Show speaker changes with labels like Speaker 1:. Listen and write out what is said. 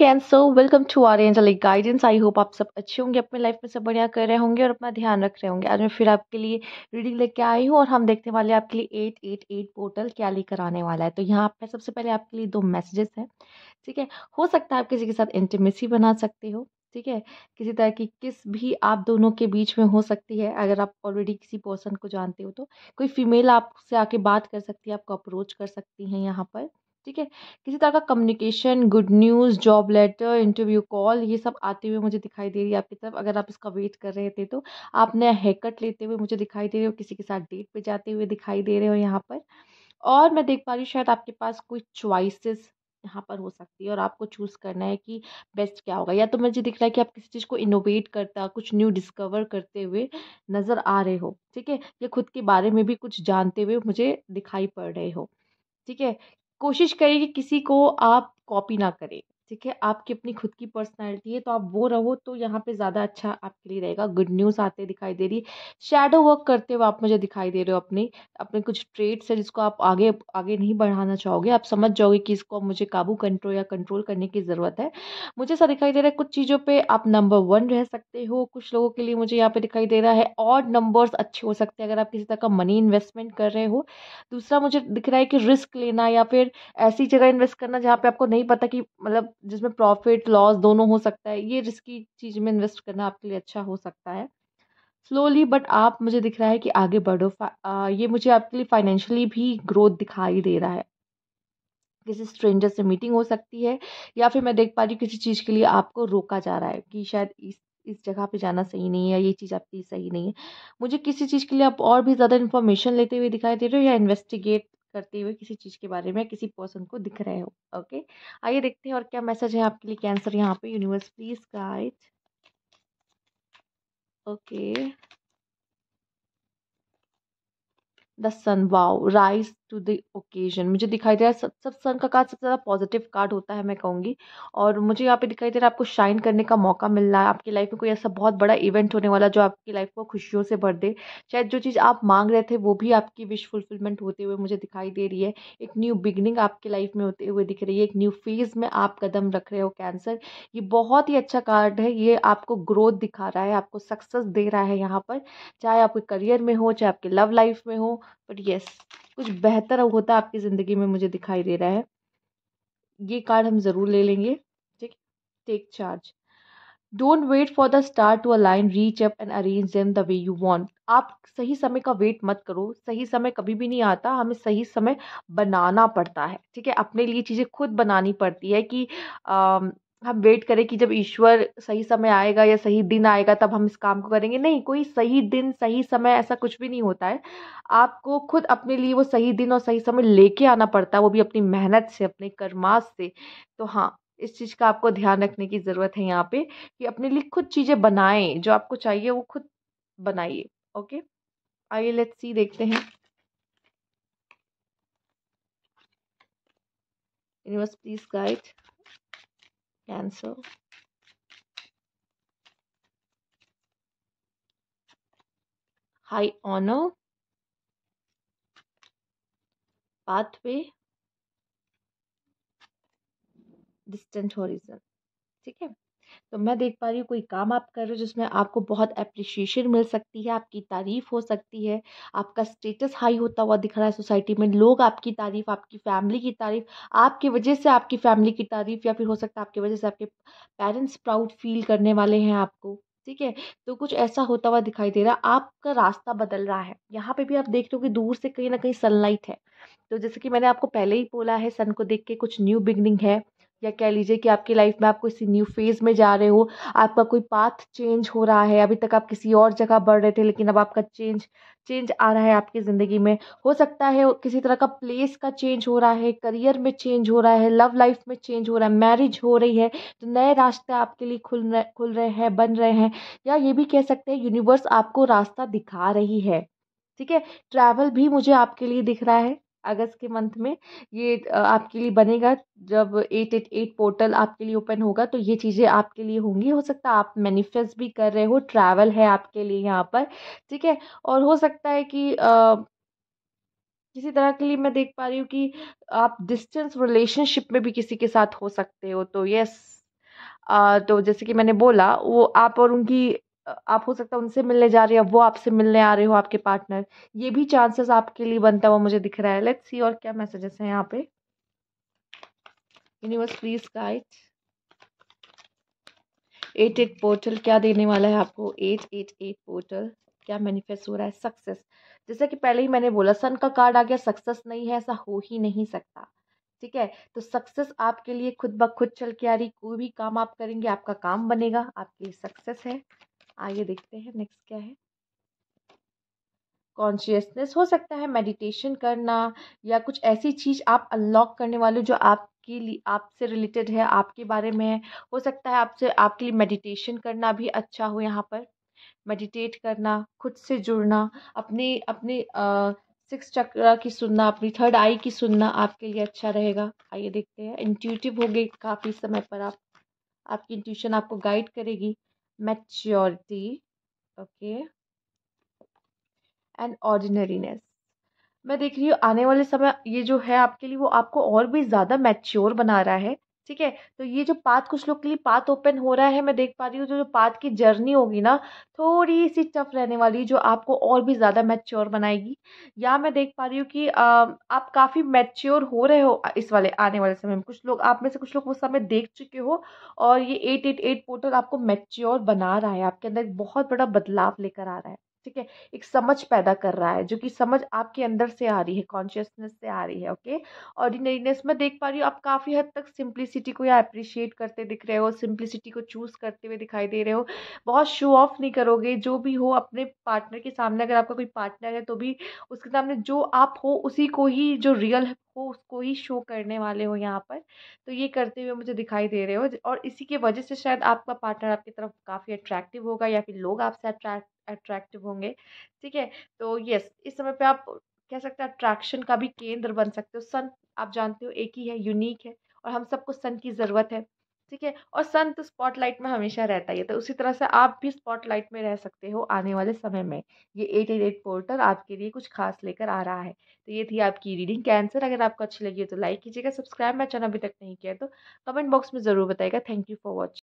Speaker 1: कैंसो welcome to our Angelic Guidance I hope आप सब अच्छे होंगे अपने लाइफ में सब बढ़िया कर रहे होंगे और अपना ध्यान रख रहे होंगे आज मैं फिर आपके लिए रीडिंग लेके आई हूँ और हम देखने वाले आपके लिए एट एट एट पोर्टल क्या लेकर आने वाला है तो यहाँ पे सबसे पहले आपके लिए दो मैसेजेस हैं ठीक है हो सकता है आप किसी के साथ इंटीमेसी बना सकते हो ठीक है किसी तरह की किस भी आप दोनों के बीच में हो सकती है अगर आप ऑलरेडी किसी पर्सन को जानते हो तो कोई फीमेल आपसे आके बात कर सकती है आपको अप्रोच कर सकती है यहाँ पर ठीक है किसी तरह का communication good news job letter interview call ये सब आते हुए मुझे दिखाई दे रही है आपकी तरफ अगर आप इसका वेट कर रहे थे तो आप नया हेयर कट लेते हुए मुझे दिखाई दे रहे हो किसी के साथ डेट पे जाते हुए दिखाई दे रहे हो यहाँ पर और मैं देख पा रही हूँ शायद आपके पास कोई च्वाइसिस यहाँ पर हो सकती है और आपको चूज़ करना है कि बेस्ट क्या होगा या तो मुझे दिख रहा है कि आप किसी चीज़ को इनोवेट करता कुछ न्यू डिस्कवर करते हुए नज़र आ रहे हो ठीक है या खुद के बारे में भी कुछ जानते हुए मुझे दिखाई पड़ रहे हो ठीक है कोशिश करें कि किसी को आप कॉपी ना करें ठीक है आपकी अपनी खुद की पर्सनैलिटी है तो आप वो रहो तो यहाँ पे ज़्यादा अच्छा आपके लिए रहेगा गुड न्यूज़ आते दिखाई दे रही है शेडो वर्क करते हुए आप मुझे दिखाई दे रहे हो अपने अपने कुछ ट्रेड्स है जिसको आप आगे आगे नहीं बढ़ाना चाहोगे आप समझ जाओगे कि इसको मुझे काबू कंट्रोल या कंट्रोल करने की ज़रूरत है मुझे ऐसा दिखाई दे रहा है कुछ चीज़ों पर आप नंबर वन रह सकते हो कुछ लोगों के लिए मुझे यहाँ पर दिखाई दे रहा है और नंबर्स अच्छे हो सकते हैं अगर आप किसी तरह का मनी इन्वेस्टमेंट कर रहे हो दूसरा मुझे दिख रहा है कि रिस्क लेना या फिर ऐसी जगह इन्वेस्ट करना जहाँ पर आपको नहीं पता कि मतलब जिसमें प्रॉफिट लॉस दोनों हो सकता है ये रिस्की चीज़ में इन्वेस्ट करना आपके लिए अच्छा हो सकता है स्लोली बट आप मुझे दिख रहा है कि आगे बढ़ो ये मुझे आपके लिए फाइनेंशियली भी ग्रोथ दिखाई दे रहा है किसी स्ट्रेंजर से मीटिंग हो सकती है या फिर मैं देख पा रही हूँ किसी चीज़ के लिए आपको रोका जा रहा है कि शायद इस इस जगह पे जाना सही नहीं है ये चीज़ आपकी सही नहीं है मुझे किसी चीज़ के लिए आप और भी ज़्यादा इन्फॉर्मेशन लेते हुए दिखाई दे रहे हो या इन्वेस्टिगेट करते हुए किसी चीज़ के बारे में किसी पर्सन को दिख रहे हो ओके आइए देखते हैं और क्या मैसेज है आपके लिए कैंसर यहाँ पे universe please guide okay the sun wow rise to the occasion मुझे दिखाई दे रहा है सब सब सन का कार्ड सबसे ज़्यादा पॉजिटिव कार्ड होता है मैं कहूँगी और मुझे यहाँ पे दिखाई दे रहा है आपको शाइन करने का मौका मिल रहा है आपकी लाइफ में कोई ऐसा बहुत बड़ा इवेंट होने वाला जो आपकी लाइफ को खुशियों से भर दे शायद जो चीज़ आप मांग रहे थे वो भी आपकी विश फुलफिलमेंट होते हुए मुझे दिखाई दे रही है एक न्यू बिगनिंग आपकी लाइफ में होते हुए दिख रही है एक न्यू फेज़ में आप कदम रख रहे हो कैंसर ये बहुत ही अच्छा कार्ड है ये आपको ग्रोथ दिखा रहा है आपको सक्सेस दे रहा है यहाँ पर चाहे आपके करियर में हो चाहे आपके लव लाइफ में हो बट येस कुछ बेहतर होता आपकी ज़िंदगी में मुझे दिखाई दे रहा है ये कार्ड हम ज़रूर ले लेंगे ठीक take charge don't wait for the star to align reach up and arrange them the way you want आप सही समय का वेट मत करो सही समय कभी भी नहीं आता हमें सही समय बनाना पड़ता है ठीक है अपने लिए चीज़ें खुद बनानी पड़ती है कि आ, हम वेट करें कि जब ईश्वर सही समय आएगा या सही दिन आएगा तब हम इस काम को करेंगे नहीं कोई सही दिन सही समय ऐसा कुछ भी नहीं होता है आपको खुद अपने लिए वो सही दिन और सही समय लेके आना पड़ता है वो भी अपनी मेहनत से अपने कर्मास से तो हाँ इस चीज़ का आपको ध्यान रखने की ज़रूरत है यहाँ पे कि अपने लिए खुद चीज़ें बनाएं जो आपको चाहिए वो खुद बनाइए ओके आइए लेट्स सी देखते हैं universe please guide cancel. High honor. Pathway. Distant horizon. ठीक है तो मैं देख पा रही हूँ कोई काम आप कर रहे हो जिसमें आपको बहुत अप्रिशिएशन मिल सकती है आपकी तारीफ़ हो सकती है आपका स्टेटस हाई होता हुआ दिख रहा है सोसाइटी में लोग आपकी तारीफ़ आपकी फैमिली की तारीफ़ आपकी वजह से आपकी फैमिली की तारीफ़ या फिर हो सकता है आपकी वजह से आपके पेरेंट्स प्राउड फील करने वाले हैं आपको ठीक है तो कुछ ऐसा होता हुआ दिखाई दे रहा है आपका रास्ता बदल रहा है यहाँ पे भी आप देख रहे हो कि दूर से कहीं ना कहीं सनलाइट है तो जैसे कि मैंने आपको पहले ही बोला है सन को देख के कुछ न्यू बिगनिंग है या कह लीजिए कि आपकी लाइफ में आप किसी न्यू फेज़ में जा रहे हो आपका कोई पाथ चेंज हो रहा है अभी तक आप किसी और जगह बढ़ रहे थे लेकिन अब आपका चेंज चेंज आ रहा है आपकी ज़िंदगी में हो सकता है किसी तरह का प्लेस का चेंज हो रहा है करियर में चेंज हो रहा है लव लाइफ में चेंज हो रहा है मैरिज हो रही है तो नए रास्ते आपके लिए खुल रहे खुल रहे हैं बन रहे हैं या ये भी कह सकते हैं यूनिवर्स आपको रास्ता दिखा रही है ठीक है ट्रैवल भी मुझे आपके लिए दिख रहा है अगस्त के मंथ में ये आपके लिए बनेगा जब एट एट एट पोर्टल आपके लिए ओपन होगा तो ये चीज़ें आपके लिए होंगी हो सकता है आप मैनिफेस्ट भी कर रहे हो ट्रैवल है आपके लिए यहाँ पर ठीक है और हो सकता है कि आ, किसी तरह के लिए मैं देख पा रही हूँ कि आप डिस्टेंस रिलेशनशिप में भी किसी के साथ हो सकते हो तो यस आ, तो जैसे कि मैंने बोला वो आप और उनकी आप हो सकता है उनसे मिलने जा रहे हो वो आपसे मिलने आ रहे हो आपके पार्टनर ये भी चांसेस आपके लिए बनता हुआ मुझे दिख रहा है लेट्स सी और क्या मैसेजेस हैं यहाँ पे universe please guide eight eight portal क्या देने वाला है आपको एट एट एट पोर्टल क्या मैनिफेस्ट हो रहा है सक्सेस जैसे कि पहले ही मैंने बोला सन का कार्ड आ गया सक्सेस नहीं है ऐसा हो ही नहीं सकता ठीक है तो सक्सेस आपके लिए खुद ब खुद चल के आ रही कोई भी काम आप करेंगे आपका काम बनेगा आपके लिए सक्सेस है आगे देखते हैं नेक्स्ट क्या है कॉन्शियसनेस हो सकता है मेडिटेशन करना या कुछ ऐसी चीज़ आप अनलॉक करने वाले जो आपके लिए आपसे रिलेटेड है आपके बारे में है हो सकता है आपसे आपके लिए मेडिटेशन करना भी अच्छा हो यहाँ पर मेडिटेट करना खुद से जुड़ना अपने अपने सिक्स चक्र की सुनना अपनी थर्ड आई की सुनना आपके लिए अच्छा रहेगा आइए देखते हैं इंट्यूटिव हो गए काफ़ी समय पर आप आपकी इंट्यूशन आपको गाइड करेगी maturity okay एंड ऑर्डिनरीनेस मैं देख रही हूँ आने वाले समय ये जो है आपके लिए वो आपको और भी ज़्यादा मैच्योर बना रहा है ठीक है तो ये जो पाथ कुछ लोग के लिए पाथ ओपन हो रहा है मैं देख पा रही हूँ तो जो जो पाथ की जर्नी होगी ना थोड़ी सी टफ रहने वाली जो आपको और भी ज़्यादा मैच्योर बनाएगी या मैं देख पा रही हूँ कि आ, आप काफ़ी मैच्योर हो रहे हो इस वाले आने वाले समय में कुछ लोग आप में से कुछ लोग वो समय देख चुके हो और ये एट एट एट पोर्टल आपको मैच्योर बना रहा है आपके अंदर एक बहुत बड़ा बदलाव लेकर आ रहा है ठीक है एक समझ पैदा कर रहा है जो कि समझ आपके अंदर से आ रही है कॉन्शियसनेस से आ रही है ओके ऑर्डिनरीनेस में देख पा रही हूँ आप काफ़ी हद तक सिंप्लिसिटी को या अप्रिशिएट करते दिख रहे हो सिंप्लिसिटी को चूज़ करते हुए दिखाई दे रहे हो बहुत शो ऑफ नहीं करोगे जो भी हो अपने पार्टनर के सामने अगर आपका कोई पार्टनर है तो भी उसके सामने जो आप हो उसी को ही जो रियल हो उसको ही शो करने वाले हो यहाँ पर तो ये करते हुए मुझे दिखाई दे रहे हो और इसी के वजह से शायद आपका पार्टनर आपकी तरफ काफ़ी अट्रैक्टिव होगा या फिर लोग आपसे अट्रैक्ट अट्रैक्टिव होंगे ठीक है तो यस इस समय पे आप कह सकते हैं अट्रैक्शन का भी केंद्र बन सकते हो सन आप जानते हो एक ही है यूनिक है और हम सबको सन की ज़रूरत है ठीक है और सन तो स्पॉटलाइट में हमेशा रहता ही है तो उसी तरह से आप भी स्पॉटलाइट में रह सकते हो आने वाले समय में ये एट एट एट पोर्टल आपके लिए कुछ खास लेकर आ रहा है तो ये थी आपकी रीडिंग कैंसर अगर आपको अच्छी लगी हो तो लाइक कीजिएगा सब्सक्राइब मैं चैनल अभी तक नहीं किया तो कमेंट बॉक्स में ज़रूर बताएगा थैंक यू फॉर वॉचिंग